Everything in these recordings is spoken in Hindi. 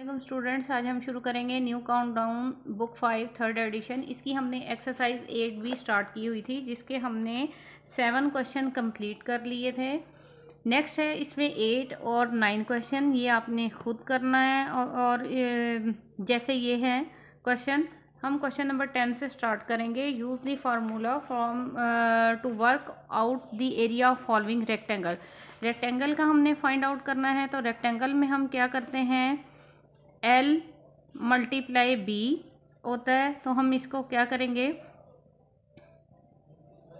वेलकम स्टूडेंट्स आज हम शुरू करेंगे new countdown book five third edition इसकी हमने एक्सरसाइज एट भी स्टार्ट की हुई थी जिसके हमने सेवन क्वेश्चन कंप्लीट कर लिए थे नेक्स्ट है इसमें एट और नाइन क्वेश्चन ये आपने खुद करना है और, और जैसे ये है क्वेश्चन हम क्वेश्चन नंबर टेन से स्टार्ट करेंगे use the formula from to work out the area of following rectangle rectangle का हमने फाइंड आउट करना है तो रेक्टेंगल में हम क्या करते हैं एल मल्टीप्लाई बी होता है तो हम इसको क्या करेंगे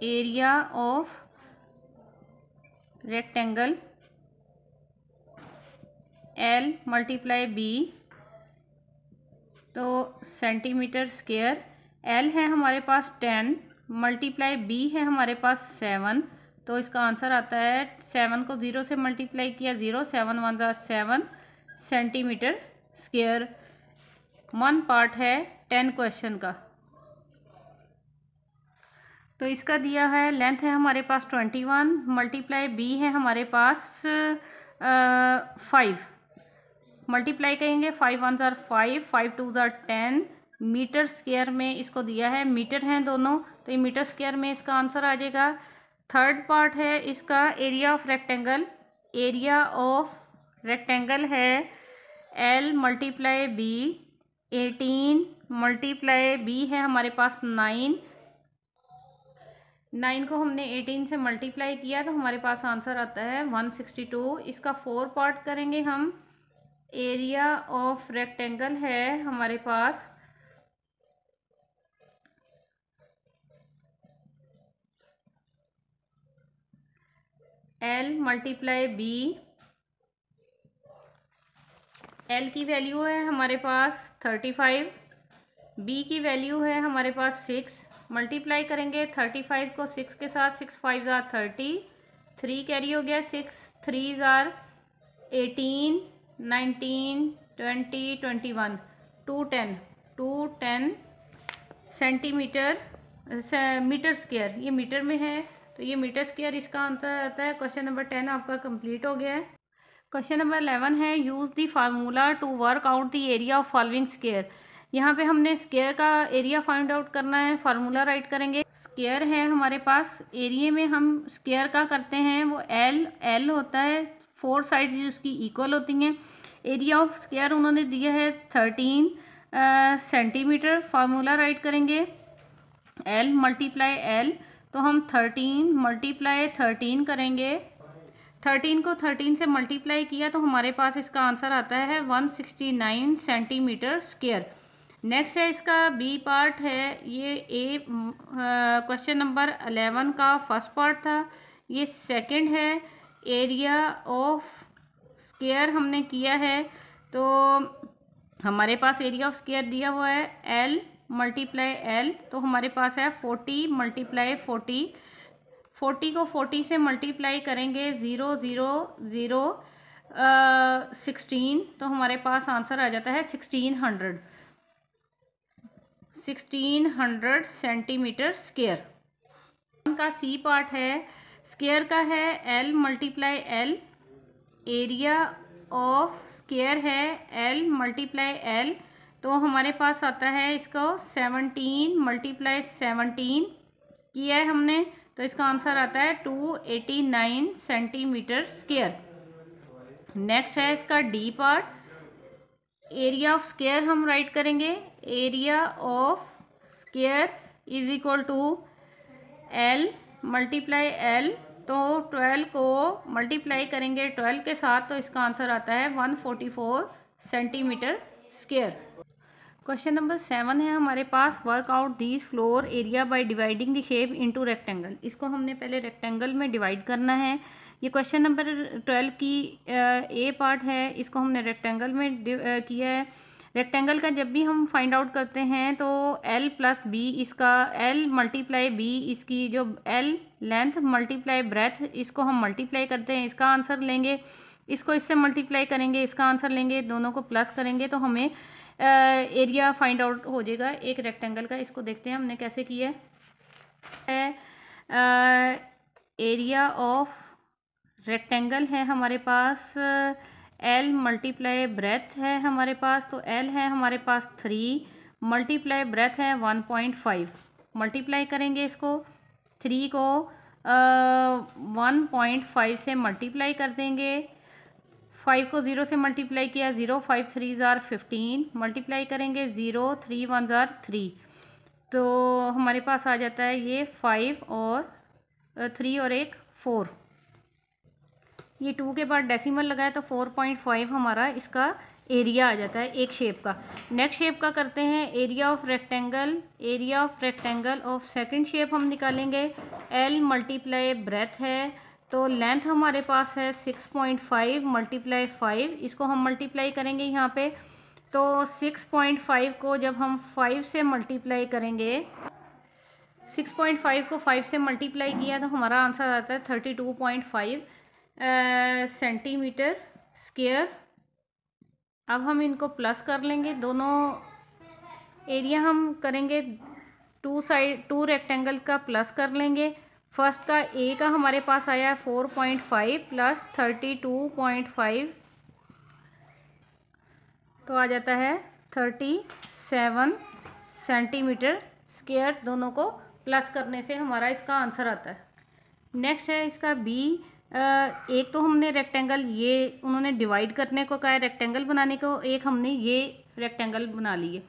area of rectangle L multiply B तो सेंटीमीटर स्क्वेयर एल है हमारे पास टेन मल्टीप्लाई बी है हमारे पास सेवन तो इसका आंसर आता है सेवन को ज़ीरो से मल्टीप्लाई किया ज़ीरो सेवन वन ज़ा seven centimetre square one part है टेन क्वेश्चन का तो इसका दिया है लेंथ है हमारे पास ट्वेंटी वन मल्टीप्लाई बी है हमारे पास फाइव मल्टीप्लाई कहेंगे फाइव वन ज़ार फाइव फाइव टू ज़ार टेन मीटर स्केयर में इसको दिया है मीटर हैं दोनों तो ये मीटर स्केयर में इसका आंसर आ जाएगा थर्ड पार्ट है इसका area of rectangle area of rectangle है L multiply B eighteen multiply B है हमारे पास नाइन नाइन को हमने एटीन से मल्टीप्लाई किया तो हमारे पास आंसर आता है वन सिक्सटी टू इसका फोर पार्ट करेंगे हम एरिया ऑफ रेक्टेंगल है हमारे पास एल मल्टीप्लाई बी एल की वैल्यू है हमारे पास थर्टी फाइव बी की वैल्यू है हमारे पास सिक्स मल्टीप्लाई करेंगे थर्टी फाइव को सिक्स के साथ सिक्स फाइव ज़ार थर्टी थ्री कैरी हो गया सिक्स थ्री ज़ार eighteen nineteen twenty twenty one two ten two ten centimetre metre square ये मीटर में है तो ये मीटर स्क्वेयर इसका आंसर आता है क्वेश्चन नंबर टेन आपका कंप्लीट हो गया है क्वेश्चन नंबर एलेवन है use the formula to work out the area of following square यहाँ पे हमने स्केयर का एरिया फाइंड आउट करना है फार्मूला राइट करेंगे स्केयर है हमारे पास एरिए में हम स्केयर का करते हैं वो एल एल होता है फोर साइड्स उसकी इक्वल होती हैं एरिया ऑफ स्केयर उन्होंने दिया है थर्टीन सेंटीमीटर फार्मूला राइट करेंगे एल मल्टीप्लाई एल तो हम थर्टीन मल्टीप्लाई थर्टीन करेंगे थर्टीन को थर्टीन से मल्टीप्लाई किया तो हमारे पास इसका आंसर आता है one sixty nine centimetre square next है इसका बी पार्ट है ये ए क्वेश्चन नंबर अलेवन का फर्स्ट पार्ट था ये सेकंड है एरिया ऑफ स्केयर हमने किया है तो हमारे पास एरिया ऑफ स्केयर दिया हुआ है एल मल्टीप्लाई एल तो हमारे पास है फोर्टी मल्टीप्लाई फोर्टी फोर्टी को फोर्टी से मल्टीप्लाई करेंगे ज़ीरो ज़ीरो ज़ीरो सिक्सटीन तो हमारे पास आंसर आ जाता है sixteen hundred sixteen hundred centimetre square का सी पार्ट है स्केयर का है L multiply L area of square है एल मल्टीप्लाई एल तो हमारे पास आता है इसको सेवनटीन मल्टीप्लाई सेवनटीन किया है हमने तो इसका आंसर आता है two eighty nine centimetre square next है इसका D part area of square हम राइट करेंगे area of square is equal to L multiply L तो 12 को मल्टीप्लाई करेंगे 12 के साथ तो इसका आंसर आता है 144 centimetre square question number seven है हमारे पास work out this floor area by dividing the shape into rectangle इसको हमने पहले रेक्टेंगल में डिवाइड करना है ये क्वेश्चन नंबर ट्वेल्व की ए पार्ट है इसको हमने रेक्टेंगल में आ, किया है रेक्टेंगल का जब भी हम फाइंड आउट करते हैं तो एल प्लस बी इसका एल मल्टीप्लाई बी इसकी जो एल लेंथ मल्टीप्लाई ब्रेथ इसको हम मल्टीप्लाई करते हैं इसका आंसर लेंगे इसको इससे मल्टीप्लाई करेंगे इसका आंसर लेंगे दोनों को प्लस करेंगे तो हमें एरिया फाइंड आउट हो जाएगा एक रेक्टेंगल का इसको देखते हैं हमने कैसे किया है एरिया ऑफ रेक्टेंगल है हमारे पास एल मल्टीप्लाई ब्रेथ है हमारे पास तो एल है हमारे पास थ्री मल्टीप्लाई ब्रेथ है वन पॉइंट फाइव मल्टीप्लाई करेंगे इसको थ्री को वन पॉइंट फाइव से मल्टीप्लाई कर देंगे फाइव को ज़ीरो से मल्टीप्लाई किया ज़ीरो फाइव थ्री ज़ार फिफ्टीन मल्टीप्लाई करेंगे ज़ीरो थ्री वन ज़ार थ्री तो हमारे पास आ जाता है ये फाइव और थ्री और एक फ़ोर ये टू के बाद डेसिमल लगाया तो फोर पॉइंट फाइव हमारा इसका एरिया आ जाता है एक शेप का नेक्स्ट शेप का करते हैं area of rectangle area of rectangle of second shape हम निकालेंगे एल मल्टीप्लाई ब्रेथ है तो लेंथ हमारे पास है six point five multiply five इसको हम मल्टीप्लाई करेंगे यहाँ पे तो सिक्स पॉइंट फाइव को जब हम फाइव से मल्टीप्लाई करेंगे सिक्स पॉइंट फाइव को फाइव से मल्टीप्लाई किया तो हमारा आंसर आता है thirty two point five centimetre square अब हम इनको प्लस कर लेंगे दोनों एरिया हम करेंगे टू साइड टू रेक्टेंगल का प्लस कर लेंगे फर्स्ट का ए का हमारे पास आया है four point five plus thirty two point five तो आ जाता है थर्टी सेवन सेंटीमीटर स्केयर दोनों को प्लस करने से हमारा इसका आंसर आता है नेक्स्ट है इसका बी एक तो हमने रेक्टेंगल ये उन्होंने डिवाइड करने को कहा है रेक्टेंगल बनाने को एक हमने ये रेक्टेंगल बना लिए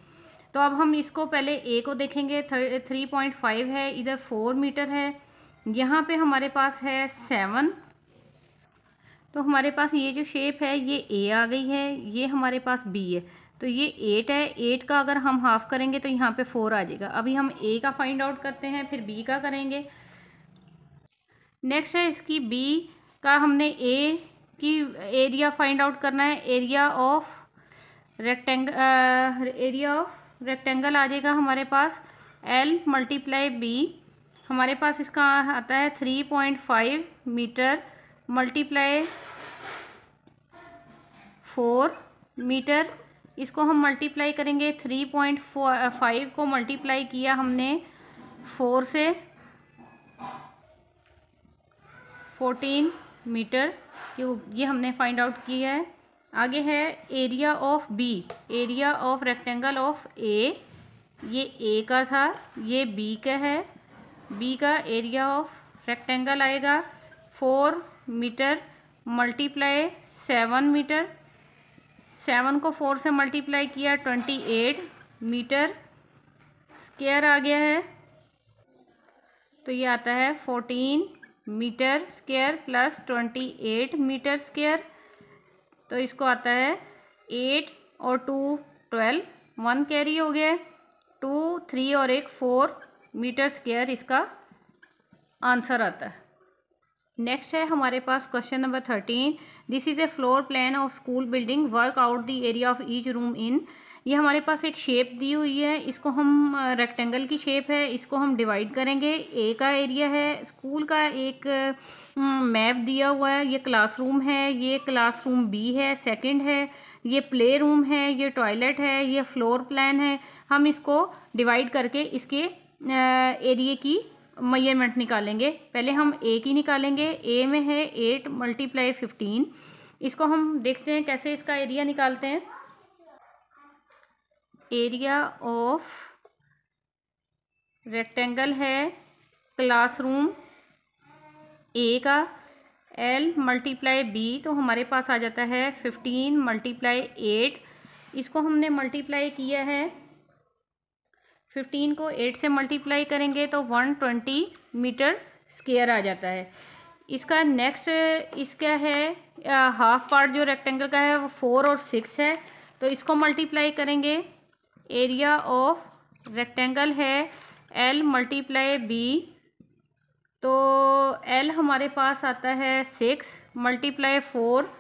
तो अब हम इसको पहले ए को देखेंगे थ्री पॉइंट फाइव है इधर फोर मीटर है यहाँ पे हमारे पास है सेवन तो हमारे पास ये जो शेप है ये ए आ गई है ये हमारे पास बी है तो ये एट है एट का अगर हम हाफ़ करेंगे तो यहाँ पे फोर आ जाएगा अभी हम ए का फाइंड आउट करते हैं फिर बी का करेंगे नेक्स्ट है इसकी बी का हमने ए की एरिया फाइंड आउट करना है area of rectangle area of rectangle आ जाएगा हमारे पास एल मल्टीप्लाई बी हमारे पास इसका आता है three point five metre multiply four metre इसको हम मल्टीप्लाई करेंगे थ्री पॉइंट फाइव को मल्टीप्लाई किया हमने फोर से फोर्टीन मीटर ये हमने फाइंड आउट किया है आगे है area of B area of rectangle of A ये ए का था ये बी का है बी का एरिया ऑफ रेक्टेंगल आएगा four metre multiply seven metre seven को फोर से मल्टीप्लाई किया ट्वेंटी एट मीटर स्क्वायर आ गया है तो ये आता है fourteen metre square plus twenty eight metre square तो इसको आता है एट और टू ट्वेल्व वन कैरी हो गया टू थ्री और एक फोर मीटर स्क्वायर इसका आंसर आता है नेक्स्ट है हमारे पास question number thirteen this is a floor plan of school building work out the area of each room in ये हमारे पास एक शेप दी हुई है इसको हम रेक्टेंगल की शेप है इसको हम डिवाइड करेंगे ए का एरिया है स्कूल का एक मैप दिया हुआ है ये क्लासरूम है ये क्लासरूम बी है सेकंड है ये प्ले रूम है ये टॉयलेट है ये फ्लोर प्लान है हम इसको डिवाइड करके इसके एरिए की मयरमेंट निकालेंगे पहले हम ए की निकालेंगे ए में है एट मल्टीप्लाई फिफ्टीन इसको हम देखते हैं कैसे इसका एरिया निकालते हैं एरिया ऑफ रेक्टेंगल है क्लासरूम ए का एल मल्टीप्लाई बी तो हमारे पास आ जाता है फिफ्टीन मल्टीप्लाई एट इसको हमने मल्टीप्लाई किया है फिफ्टीन को एट से मल्टीप्लाई करेंगे तो वन ट्वेंटी मीटर स्केयर आ जाता है इसका नेक्स्ट इसका है हाफ पार्ट जो रेक्टेंगल का है वो फोर और सिक्स है तो इसको मल्टीप्लाई करेंगे एरिया ऑफ रेक्टेंगल है एल मल्टीप्लाई बी तो एल हमारे पास आता है six multiply four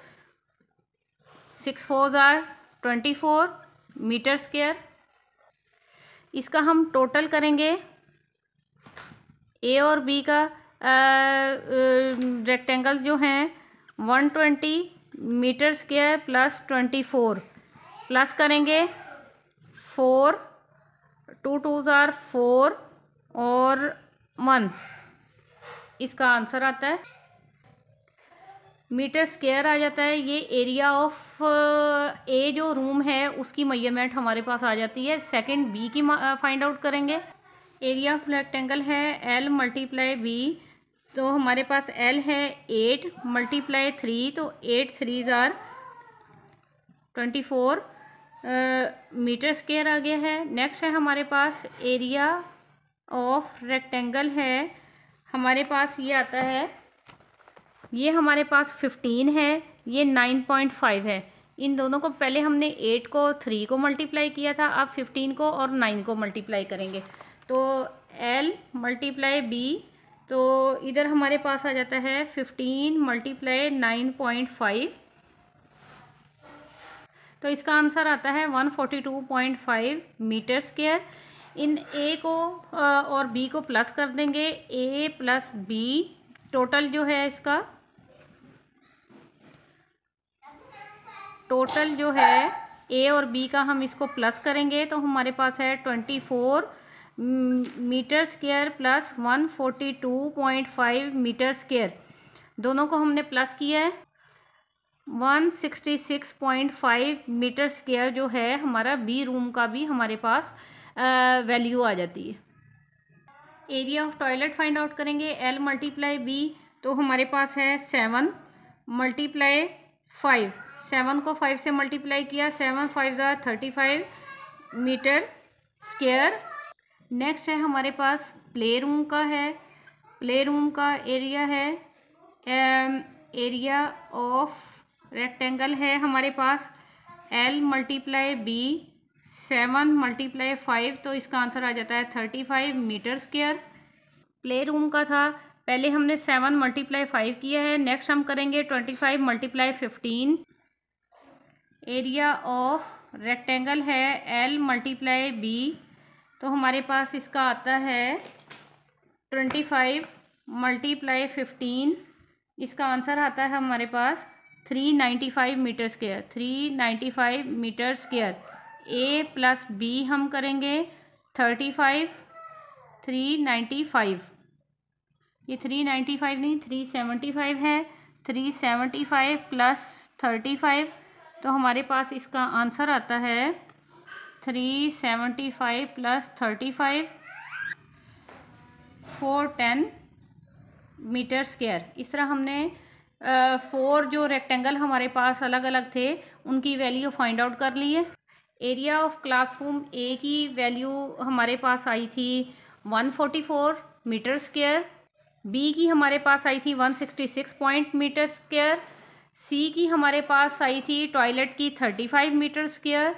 six four ज़ार ट्वेंटी फोर मीटर स्केयर इसका हम टोटल करेंगे ए और बी का रेक्टेंगल जो हैं one twenty metre square plus twenty four plus करेंगे फोर टू टू ज़ार फोर और वन इसका आंसर आता है मीटर स्केयर आ जाता है ये एरिया ऑफ ए जो रूम है उसकी मैयरमेंट हमारे पास आ जाती है सेकंड बी की फाइंड आउट uh, करेंगे एरिया ऑफ रेक्टेंगल है एल मल्टीप्लाई बी तो हमारे पास एल है एट मल्टीप्लाई थ्री तो eight threes are twenty four metre square आ गया है नेक्स्ट है हमारे पास एरिया ऑफ रेक्टेंगल है हमारे पास ये आता है ये हमारे पास फिफ्टीन है ये नाइन पॉइंट फाइव है इन दोनों को पहले हमने एट को थ्री को मल्टीप्लाई किया था अब फिफ्टीन को और नाइन को मल्टीप्लाई करेंगे तो एल मल्टीप्लाई बी तो इधर हमारे पास आ जाता है fifteen multiply nine point five तो इसका आंसर आता है one forty two point five metre square इन ए को और बी को प्लस कर देंगे ए प्लस बी टोटल जो है इसका टोटल जो है ए और बी का हम इसको प्लस करेंगे तो हमारे पास है twenty four metre square plus one forty two point five metre square दोनों को हमने प्लस किया है one sixty six point five metre square जो है हमारा बी रूम का भी हमारे पास वैल्यू आ जाती है area of toilet find out करेंगे एल मल्टीप्लाई बी तो हमारे पास है सेवन मल्टीप्लाई फाइव सेवन को फाइव से मल्टीप्लाई किया सेवन फाइव ज़ार thirty five metre square next है हमारे पास प्ले रूम का है प्ले रूम का एरिया है एम, एरिया ऑफ रेक्टेंगल है हमारे पास L multiply B seven multiply five तो इसका आंसर आ जाता है thirty five metre square play room का था पहले हमने सेवन मल्टीप्लाई फाइव किया है नेक्स्ट हम करेंगे twenty five multiply fifteen area of rectangle है एल मल्टीप्लाई बी तो हमारे पास इसका आता है ट्वेंटी फाइव मल्टीप्लाई फिफ्टीन इसका आंसर आता है हमारे पास three ninety five metre square three ninety five metre square A plus B हम करेंगे thirty five three ninety five ये थ्री नाइन्टी फाइव नहीं थ्री सेवेंटी फाइव है three seventy five plus thirty five तो हमारे पास इसका आंसर आता है three seventy five plus thirty five four ten metre square इस तरह हमने फोर जो रेक्टेंगल हमारे पास अलग अलग थे उनकी वैल्यू फाइंड आउट कर ली है एरिया ऑफ क्लासरूम ए की वैल्यू हमारे पास आई थी one forty four metre square B की हमारे पास आई थी one sixty six point metre square C की हमारे पास आई थी टॉयलेट की थर्टी फाइव मीटर स्क्वेयर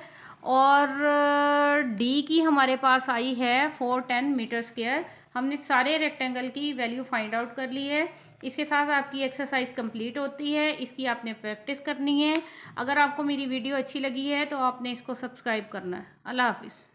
और डी की हमारे पास आई है फोर टेन मीटर स्क्वेयर हमने सारे रेक्टेंगल की वैल्यू फाइंड आउट कर ली है इसके साथ आपकी एक्सरसाइज कंप्लीट होती है इसकी आपने प्रैक्टिस करनी है अगर आपको मेरी वीडियो अच्छी लगी है तो आपने इसको सब्सक्राइब करना है अल्लाह हाफिज़